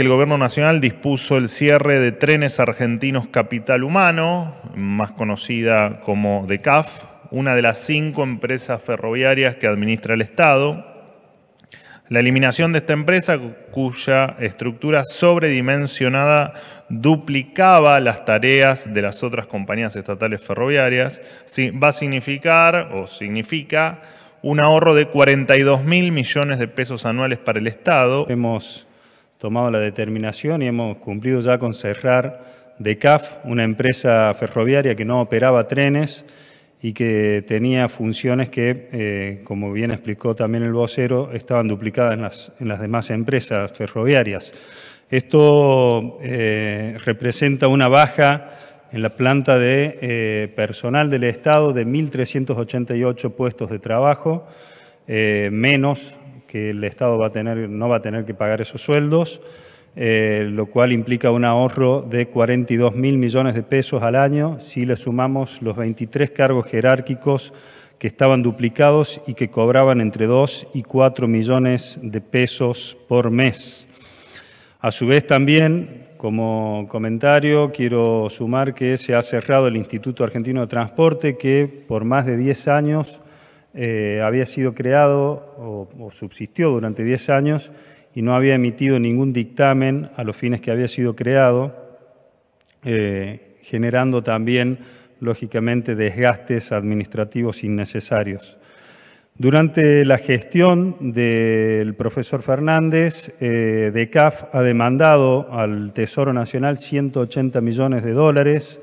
el gobierno nacional dispuso el cierre de trenes argentinos Capital Humano, más conocida como DECAF, una de las cinco empresas ferroviarias que administra el Estado. La eliminación de esta empresa, cuya estructura sobredimensionada duplicaba las tareas de las otras compañías estatales ferroviarias, va a significar o significa un ahorro de 42 mil millones de pesos anuales para el Estado. Hemos tomado la determinación y hemos cumplido ya con cerrar DECAF, una empresa ferroviaria que no operaba trenes y que tenía funciones que, eh, como bien explicó también el vocero, estaban duplicadas en las, demás empresas ferroviarias. Esto eh, representa una baja en la planta de eh, personal del Estado de 1.388 puestos de trabajo, menos que el Estado va a tener, no va a tener que pagar esos sueldos, eh, lo cual implica un ahorro de 42 mil millones de pesos al año si le sumamos los 23 cargos jerárquicos que estaban duplicados y que cobraban entre 2 y 4 millones de pesos por mes. A su vez también, como comentario, quiero sumar que se ha cerrado el Instituto Argentino de Transporte, que por más de 10 años eh, había sido creado o, subsistió durante 10 años y no había emitido ningún dictamen a los fines que había sido creado, eh, generando también, lógicamente, desgastes administrativos innecesarios. Durante la gestión del profesor Fernández, eh, DECAF ha demandado al Tesoro Nacional 180 millones de dólares,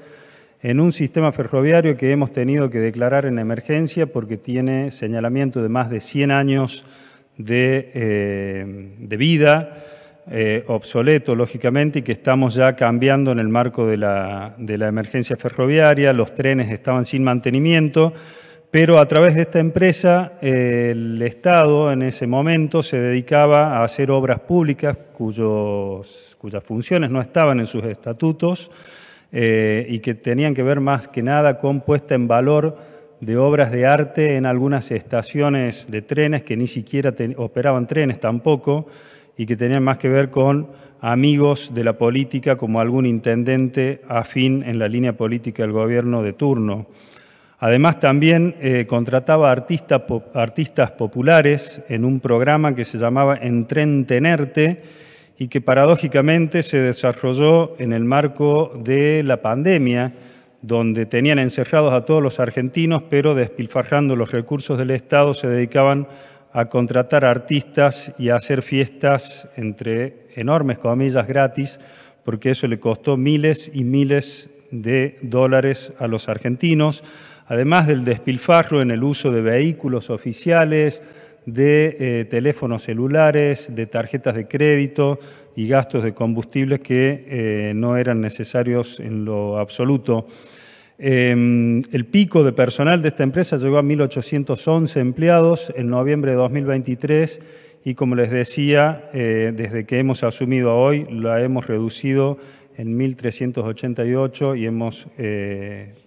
en un sistema ferroviario que hemos tenido que declarar en emergencia porque tiene señalamiento de más de 100 años de, eh, vida, eh, obsoleto lógicamente, y que estamos ya cambiando en el marco de la, emergencia ferroviaria, los trenes estaban sin mantenimiento, pero a través de esta empresa el Estado en ese momento se dedicaba a hacer obras públicas cuyas funciones no estaban en sus estatutos, eh, y que tenían que ver más que nada con puesta en valor de obras de arte en algunas estaciones de trenes que ni siquiera operaban trenes tampoco y que tenían más que ver con amigos de la política como algún intendente afín en la línea política del gobierno de turno. Además también eh, contrataba artistas, artistas populares en un programa que se llamaba tenerte y que paradójicamente se desarrolló en el marco de la pandemia, donde tenían encerrados a todos los argentinos, pero despilfarrando los recursos del Estado se dedicaban a contratar artistas y a hacer fiestas entre enormes comillas gratis, porque eso le costó miles y miles de dólares a los argentinos, además del despilfarro en el uso de vehículos oficiales, de eh, teléfonos celulares, de tarjetas de crédito y gastos de combustibles que eh, no eran necesarios en lo absoluto. Em, el pico de personal de esta empresa llegó a 1.811 empleados en noviembre de 2023 y como les decía, eh, desde que hemos asumido hoy la hemos reducido en 1.388 y hemos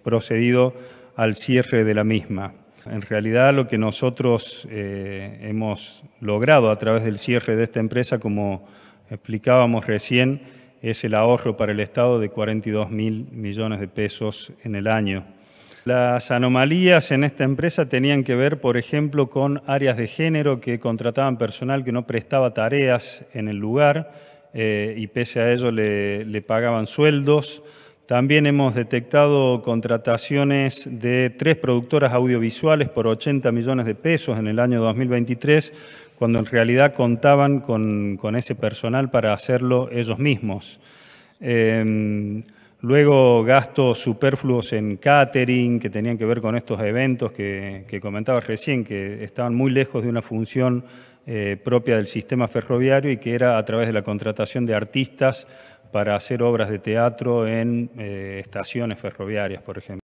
procedido al cierre de la misma. En realidad lo que nosotros eh, hemos logrado a través del cierre de esta empresa, como explicábamos recién, es el ahorro para el Estado de 42 mil millones de pesos en el año. Las anomalías en esta empresa tenían que ver, por ejemplo, con áreas de género que contrataban personal que no prestaba tareas en el lugar eh, y pese a ello le pagaban sueldos. También hemos detectado contrataciones de tres productoras audiovisuales por 80 millones de pesos en el año 2023, cuando en realidad contaban con, ese personal para hacerlo ellos mismos. Em, luego gastos superfluos en catering que tenían que ver con estos eventos que, comentabas comentaba recién, que estaban muy lejos de una función eh, propia del sistema ferroviario y que era a través de la contratación de artistas para hacer obras de teatro en eh, estaciones ferroviarias, por ejemplo.